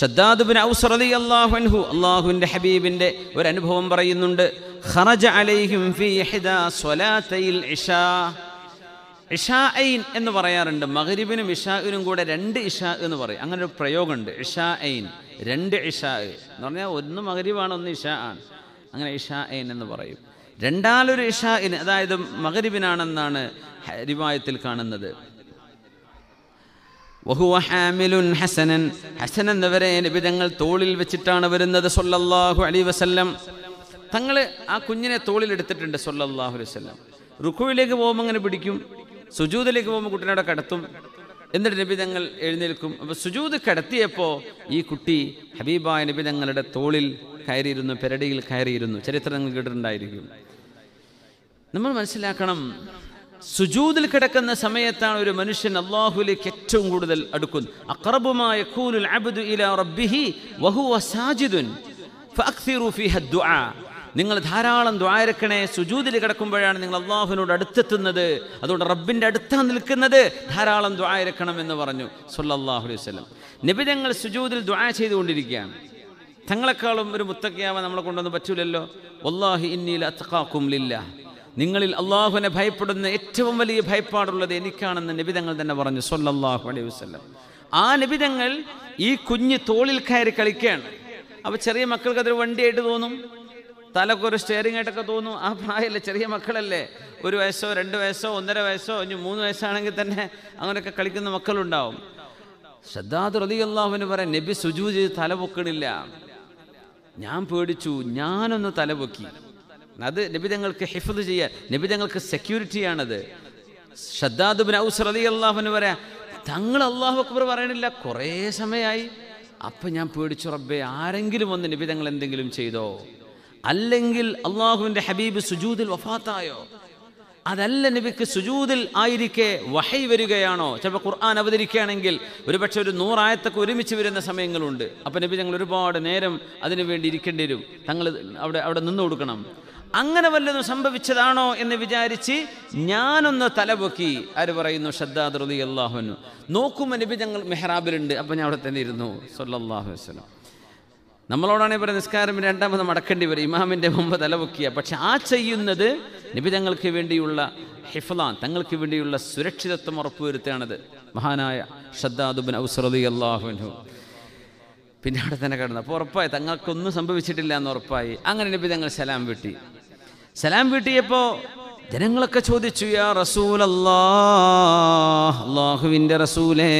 ഷദ്ദാദുബിൻ ഔസർ ഔസ് റളിയല്ലാഹു അൻഹു അള്ളാഹുവിൻ്റെ ഹബീബിൻ്റെ ഒരു അനുഭവം പറയുന്നുണ്ട് ഖറജ അലൈഹിം ഫീ ഇഹ്ദാ സ്വലാത്തയിൽ ഇശാ ഇഷാഅയിൻ എന്ന് പറയാറുണ്ട് മഹരിബിനും ഇഷാഇനും കൂടെ രണ്ട് ഇഷാ എന്ന് പറയും അങ്ങനെ ഒരു പ്രയോഗമുണ്ട് ഇഷാഅയിൻ രണ്ട് ഇഷാ എന്ന് പറഞ്ഞാൽ ഒന്ന് മഹരിബാണ് ഒന്ന് ഇഷാ ആണ് അങ്ങനെ ഇഷാഅയിൻ എന്ന് പറയും രണ്ടാലൊരു ഇഷാഇന് അതായത് മഹരിബിനാണെന്നാണ് റിവായത്തിൽ കാണുന്നത് വഹുവ ഹാമിലുൻ ഹസനൻ ഹസൻ എന്നവരെ നിബിതങ്ങൾ തോളിൽ വെച്ചിട്ടാണ് വരുന്നത് സൊല്ലാഹു അലി വസല്ലം തങ്ങൾ ആ കുഞ്ഞിനെ തോളിലെടുത്തിട്ടുണ്ട് സൊല്ലാഹു അലൈഹി വസ്ലം റുഖുവിലേക്ക് പോകുമ്പോൾ അങ്ങനെ പിടിക്കും സുജൂദിലേക്ക് പോകുമ്പോൾ കുട്ടീനോടെ കടത്തും എന്നിട്ട് തങ്ങൾ എഴുന്നേൽക്കും അപ്പോൾ സുജൂത് കടത്തിയപ്പോ ഈ കുട്ടി ഹബീബായ തങ്ങളുടെ തോളിൽ കയറിയിരുന്നു പെരടിയിൽ കയറിയിരുന്നു ചരിത്രങ്ങൾ കേട്ടിട്ടുണ്ടായിരിക്കും നമ്മൾ മനസ്സിലാക്കണം സുജൂതിൽ കിടക്കുന്ന സമയത്താണ് ഒരു മനുഷ്യൻ അള്ളാഹുലേക്ക് ഏറ്റവും കൂടുതൽ അടുക്കുന്നത് അക്രബുമായ കൂലുൽ അബ്ദു ഇലാ റബ്ബിഹി വഹുവ സാജിദുൻ ദുആ നിങ്ങൾ ധാരാളം ദ്വാരക്കണേ സുജൂതിൽ കിടക്കുമ്പോഴാണ് നിങ്ങൾ അള്ളാഹുവിനോട് അടുത്തെത്തുന്നത് അതുകൊണ്ട് റബ്ബിൻ്റെ അടുത്താ നിൽക്കുന്നത് ധാരാളം ദ്വാരക്കണം എന്ന് പറഞ്ഞു സൊല്ലാഹു അലൈഹി വസ്ലം നിബിതങ്ങൾ സുജൂതിൽ ദ്വാ ചെയ്തുകൊണ്ടിരിക്കുകയാണ് തങ്ങളെക്കാളും ഒരു മുത്തക്കയാവ നമ്മളെ കൊണ്ടൊന്നും പറ്റൂലല്ലോ വല്ലാഹി ഇന്നീൽ അത്തക്കാക്കും ലില്ല നിങ്ങളിൽ അള്ളാഹുവിനെ ഭയപ്പെടുന്ന ഏറ്റവും വലിയ ഭയപ്പാടുള്ളത് എനിക്കാണെന്ന് നിബിതങ്ങൾ തന്നെ പറഞ്ഞു സൊല്ലാഹു അലൈഹി വസ്ലം ആ നിബിതങ്ങൾ ഈ കുഞ്ഞ് തോളിൽ കയറി കളിക്കുകയാണ് അപ്പോൾ ചെറിയ മക്കൾക്ക് അതൊരു വണ്ടിയായിട്ട് തോന്നും തലക്ക് ഒരു സ്റ്റിയറിംഗ് ആയിട്ടൊക്കെ തോന്നും ആ പ്രായമല്ലേ ചെറിയ മക്കളല്ലേ ഒരു വയസ്സോ രണ്ട് വയസ്സോ ഒന്നര വയസ്സോ ഇനി മൂന്ന് വയസ്സാണെങ്കിൽ തന്നെ അങ്ങനെയൊക്കെ കളിക്കുന്ന മക്കളുണ്ടാവും ശ്രദ്ധാത് റതി അള്ളാഹുവിന് പറയാം നബി സുജു ചെയ്ത് തല പൊക്കണില്ല ഞാൻ പേടിച്ചു ഞാനൊന്ന് തല പൊക്കി അത് നിബിതങ്ങൾക്ക് ഹിഫത് ചെയ്യാൻ നിബിതങ്ങൾക്ക് സെക്യൂരിറ്റിയാണത് ഷദ്ദാദുബിൻ ഔസർ അലി അള്ളാഹുവിന് പറയാം തങ്ങൾ അള്ളാഹു അക്ബർ പറയണില്ല കുറേ സമയമായി അപ്പം ഞാൻ പേടിച്ചു റബ്ബേ ആരെങ്കിലും വന്ന് നിബിതങ്ങൾ എന്തെങ്കിലും ചെയ്തോ അല്ലെങ്കിൽ അള്ളാഹുവിൻ്റെ ഹബീബ് സുജൂദിൽ വഫാത്തായോ അതല്ല നബിക്ക് സുജൂദിൽ ആയിരിക്കെ വഹൈ വരികയാണോ ചിലപ്പോൾ ഖുർആൻ അവതരിക്കുകയാണെങ്കിൽ ഒരുപക്ഷെ ഒരു നൂറായത്തൊക്കെ ഒരുമിച്ച് വരുന്ന സമയങ്ങളുണ്ട് അപ്പോൾ നബി ഞങ്ങൾ ഒരുപാട് നേരം അതിനു വേണ്ടി ഇരിക്കേണ്ടി വരും തങ്ങൾ അവിടെ അവിടെ നിന്നു കൊടുക്കണം അങ്ങനെ വല്ലതും സംഭവിച്ചതാണോ എന്ന് വിചാരിച്ച് ഞാനൊന്ന് തലപൊക്കി ആര് പറയുന്നു ഷദ്ദാദ് റതി അള്ളാഹുനു നോക്കുമ്പോൾ നബി ഞങ്ങൾ മെഹ്റാബിലുണ്ട് അപ്പം ഞാൻ അവിടെ തന്നെ ഇരുന്നു സൊല്ലാഹു വസ്ലം നമ്മളോടാണെങ്കിൽ പറയുന്നത് നിസ്കാരം രണ്ടാമത് മടക്കേണ്ടി വരും ഇമാമിൻ്റെ മുമ്പ് തലപൊക്കിയ പക്ഷെ ആ ചെയ്യുന്നത് നബി തങ്ങൾക്ക് വേണ്ടിയുള്ള ഹിഫ്ലാൻ തങ്ങൾക്ക് വേണ്ടിയുള്ള സുരക്ഷിതത്വം ഉറപ്പുവരുത്തുകയാണത് മഹാനായ ഷദ്ദാദുബിൻ റളിയല്ലാഹു അള്ളാഹുനു പിന്നെ അവിടെ തന്നെ കിടന്നു അപ്പോൾ ഉറപ്പായി തങ്ങൾക്കൊന്നും സംഭവിച്ചിട്ടില്ല എന്ന് ഉറപ്പായി അങ്ങനെ നബി തങ്ങൾ സലാം വെട്ടി സലാം വീട്ടിയപ്പോൾ ജനങ്ങളൊക്കെ ചോദിച്ചു യാ റസൂൽ അള്ളാഹുവിൻ്റെ റസൂലേ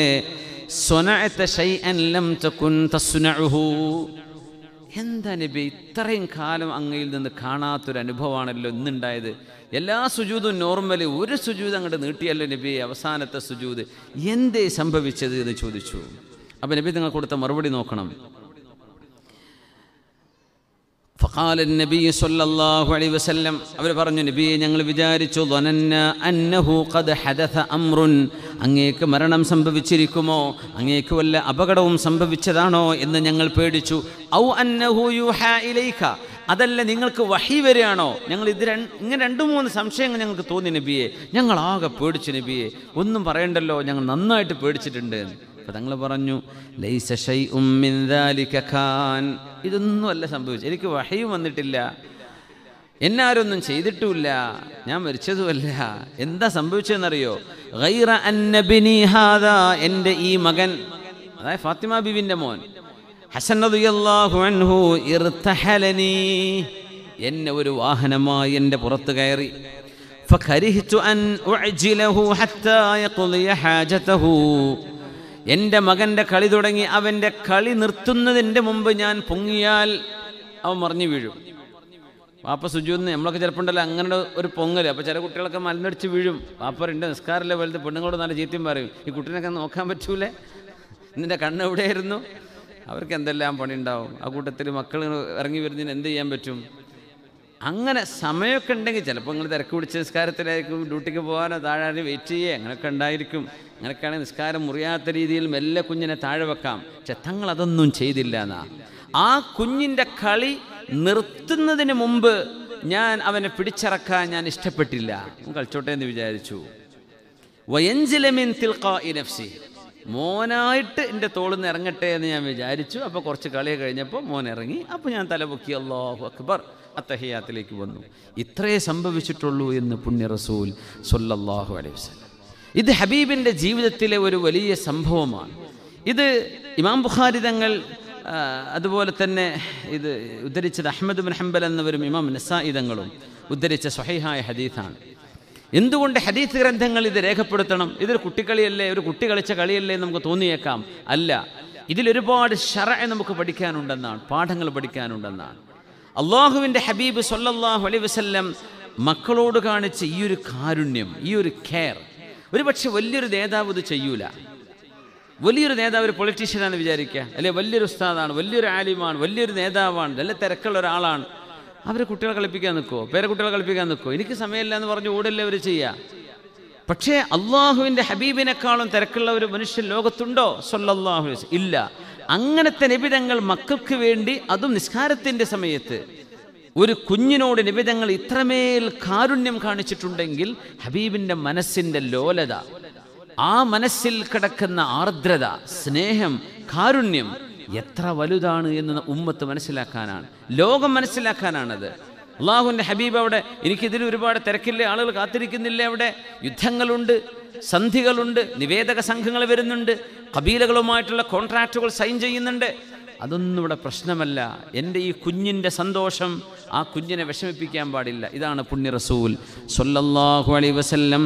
നബി ഇത്രയും കാലം അങ്ങയിൽ നിന്ന് കാണാത്തൊരു അനുഭവമാണല്ലോ ഇന്നുണ്ടായത് എല്ലാ സുജൂതും നോർമലി ഒരു സുജൂത് അങ്ങോട്ട് നീട്ടിയല്ലോ നബി അവസാനത്തെ സുജൂത് എന്തേ സംഭവിച്ചത് എന്ന് ചോദിച്ചു അപ്പൊ നബി നിങ്ങൾ കൊടുത്ത മറുപടി നോക്കണം ഫഖാല നബി സല്ലല്ലാഹു അലൈഹി വസല്ലം അവർ പറഞ്ഞു നബിയെ ഞങ്ങൾ വിചാരിച്ചു അന്നഹു ഖദ് ഹദസ അംറുൻ അങ്ങേക്ക് മരണം സംഭവിച്ചിരിക്കുമോ അങ്ങേക്ക് വല്ല അപകടവും സംഭവിച്ചതാണോ എന്ന് ഞങ്ങൾ പേടിച്ചു ഔ അന്നഹു യുഹാ ഇലൈക അതല്ല നിങ്ങൾക്ക് വഹി വരികയാണോ ഞങ്ങൾ ഇത് ഇങ്ങനെ രണ്ട് മൂന്ന് സംശയങ്ങൾ ഞങ്ങൾക്ക് തോന്നി നബിയെ ഞങ്ങൾ ആകെ പേടിച്ചു നബിയെ ഒന്നും പറയണ്ടല്ലോ ഞങ്ങൾ നന്നായിട്ട് പേടിച്ചിട്ടുണ്ട് അപ്പം തങ്ങൾ പറഞ്ഞു ലൈസ അല്ല സംഭവിച്ചു എനിക്ക് വഹയും വന്നിട്ടില്ല എന്നാരൊന്നും ചെയ്തിട്ടുമില്ല ഞാൻ മരിച്ചതുമല്ല എന്താ സംഭവിച്ചതെന്നറിയോ ഗൈറ എൻ്റെ ഈ മകൻ അതായത് ഫാത്തിമ ബിബിൻ്റെ മോൻ ഹസൻ അൻഹു എന്നെ ഒരു വാഹനമായി എൻ്റെ പുറത്ത് കയറി فكرهت أن أعجله حتى يقضي حاجته എൻ്റെ മകൻ്റെ കളി തുടങ്ങി അവൻ്റെ കളി നിർത്തുന്നതിൻ്റെ മുമ്പ് ഞാൻ പൊങ്ങിയാൽ അവൻ മറിഞ്ഞു വീഴും വാപ്പ സുജൂന്ന് നമ്മളൊക്കെ ചിലപ്പോൾ ഉണ്ടല്ലോ അങ്ങനെ ഒരു പൊങ്ങൽ അപ്പോൾ ചില കുട്ടികളൊക്കെ മലനടിച്ച് വീഴും വാപ്പറുണ്ട് നിസ്കാരമല്ല വലുത് പെണ്ണുങ്ങളോട് നല്ല ചീത്തയും പറയും ഈ കുട്ടീനൊക്കെ നോക്കാൻ പറ്റൂലേ നിൻ്റെ കണ്ണ് എവിടെയായിരുന്നു അവർക്ക് എന്തെല്ലാം പണി ഉണ്ടാവും ആ കൂട്ടത്തിൽ മക്കൾ ഇറങ്ങി വരുന്നതിന് എന്ത് ചെയ്യാൻ പറ്റും അങ്ങനെ സമയമൊക്കെ ഉണ്ടെങ്കിൽ ചിലപ്പോൾ നിങ്ങൾ തിരക്ക് പിടിച്ച നിസ്കാരത്തിലായിരിക്കും ഡ്യൂട്ടിക്ക് പോകാനോ താഴെ വെയിറ്റ് ചെയ്യുക അങ്ങനെയൊക്കെ ഉണ്ടായിരിക്കും അങ്ങനെയൊക്കെയാണെങ്കിൽ നിസ്കാരം മുറിയാത്ത രീതിയിൽ മെല്ലെ കുഞ്ഞിനെ താഴെ വെക്കാം പക്ഷെ തങ്ങൾ അതൊന്നും ചെയ്തില്ല എന്നാ ആ കുഞ്ഞിൻ്റെ കളി നിർത്തുന്നതിന് മുമ്പ് ഞാൻ അവനെ പിടിച്ചിറക്കാൻ ഞാൻ ഇഷ്ടപ്പെട്ടില്ല കളിച്ചോട്ടെ എന്ന് വിചാരിച്ചു വയഞ്ചിലമിൻ തിൽക്കോ ഇനഫ്സി മോനായിട്ട് എൻ്റെ തോളിൽ നിന്ന് ഇറങ്ങട്ടെ എന്ന് ഞാൻ വിചാരിച്ചു അപ്പോൾ കുറച്ച് കളി കഴിഞ്ഞപ്പോൾ മോൻ ഇറങ്ങി അപ്പോൾ ഞാൻ തലപൊക്കി അള്ളാഹു അക്ബർ അത്തഹയാത്തിലേക്ക് വന്നു ഇത്രയേ സംഭവിച്ചിട്ടുള്ളൂ എന്ന് പുണ്യ റസൂൽ സൊല്ലാഹു അലൈഹി വസ്ലം ഇത് ഹബീബിൻ്റെ ജീവിതത്തിലെ ഒരു വലിയ സംഭവമാണ് ഇത് ഇമാം ബുഖാരി തങ്ങൾ അതുപോലെ തന്നെ ഇത് ഉദ്ധരിച്ചത് അഹമ്മദ് ബിൻ ഹംബൽ എന്നവരും ഇമാം നസാ ഇതങ്ങളും ഉദ്ധരിച്ച സ്വഹൈഹായ ഹദീഥാണ് എന്തുകൊണ്ട് ഹദീസ് ഗ്രന്ഥങ്ങൾ ഇത് രേഖപ്പെടുത്തണം ഇതൊരു കുട്ടിക്കളിയല്ലേ ഒരു കുട്ടി കളിച്ച കളിയല്ലേ നമുക്ക് തോന്നിയേക്കാം അല്ല ഇതിലൊരുപാട് ഷറ നമുക്ക് പഠിക്കാനുണ്ടെന്നാണ് പാഠങ്ങൾ പഠിക്കാനുണ്ടെന്നാണ് അള്ളാഹുവിൻ്റെ ഹബീബ് സൊല്ലാഹു അലൈ വസ്ല്ലം മക്കളോട് കാണിച്ച ഈ ഒരു കാരുണ്യം ഈ ഒരു കെയർ ഒരു വലിയൊരു നേതാവ് ഇത് ചെയ്യൂല വലിയൊരു നേതാവ് ഒരു പൊളിറ്റീഷ്യനാണ് വിചാരിക്കുക അല്ലെ വലിയൊരു ഉസ്താദാണ് വലിയൊരു ആലിമാണ് വലിയൊരു നേതാവാണ് നല്ല തിരക്കുള്ള ഒരാളാണ് അവർ കുട്ടികളെ കളിപ്പിക്കാൻ നിൽക്കുമോ പേരെ കുട്ടികളെ കളിപ്പിക്കാൻ നിൽക്കുമോ എനിക്ക് സമയമില്ല എന്ന് പറഞ്ഞ് ഓടല്ലേ അവർ ചെയ്യുക പക്ഷേ അള്ളാഹുവിൻ്റെ ഹബീബിനെക്കാളും തിരക്കുള്ള ഒരു മനുഷ്യൻ ലോകത്തുണ്ടോ സൊല്ലാഹു ഇല്ല അങ്ങനത്തെ നിബിതങ്ങൾ മക്കൾക്ക് വേണ്ടി അതും നിസ്കാരത്തിൻ്റെ സമയത്ത് ഒരു കുഞ്ഞിനോട് നിബിതങ്ങൾ ഇത്രമേൽ കാരുണ്യം കാണിച്ചിട്ടുണ്ടെങ്കിൽ ഹബീബിൻ്റെ മനസ്സിൻ്റെ ലോലത ആ മനസ്സിൽ കിടക്കുന്ന ആർദ്രത സ്നേഹം കാരുണ്യം എത്ര വലുതാണ് എന്ന് ഉമ്മത്ത് മനസ്സിലാക്കാനാണ് ലോകം മനസ്സിലാക്കാനാണത് അള്ളാഹുവിൻ്റെ ഹബീബ് അവിടെ എനിക്കിതിൽ ഒരുപാട് തിരക്കില്ല ആളുകൾ കാത്തിരിക്കുന്നില്ല അവിടെ യുദ്ധങ്ങളുണ്ട് സന്ധികളുണ്ട് നിവേദക സംഘങ്ങൾ വരുന്നുണ്ട് കബീലകളുമായിട്ടുള്ള കോൺട്രാക്റ്റുകൾ സൈൻ ചെയ്യുന്നുണ്ട് അതൊന്നും ഇവിടെ പ്രശ്നമല്ല എൻ്റെ ഈ കുഞ്ഞിൻ്റെ സന്തോഷം ആ കുഞ്ഞിനെ വിഷമിപ്പിക്കാൻ പാടില്ല ഇതാണ് പുണ്യ റസൂൽ സൊല്ലാഹു അലൈ വസല്ലം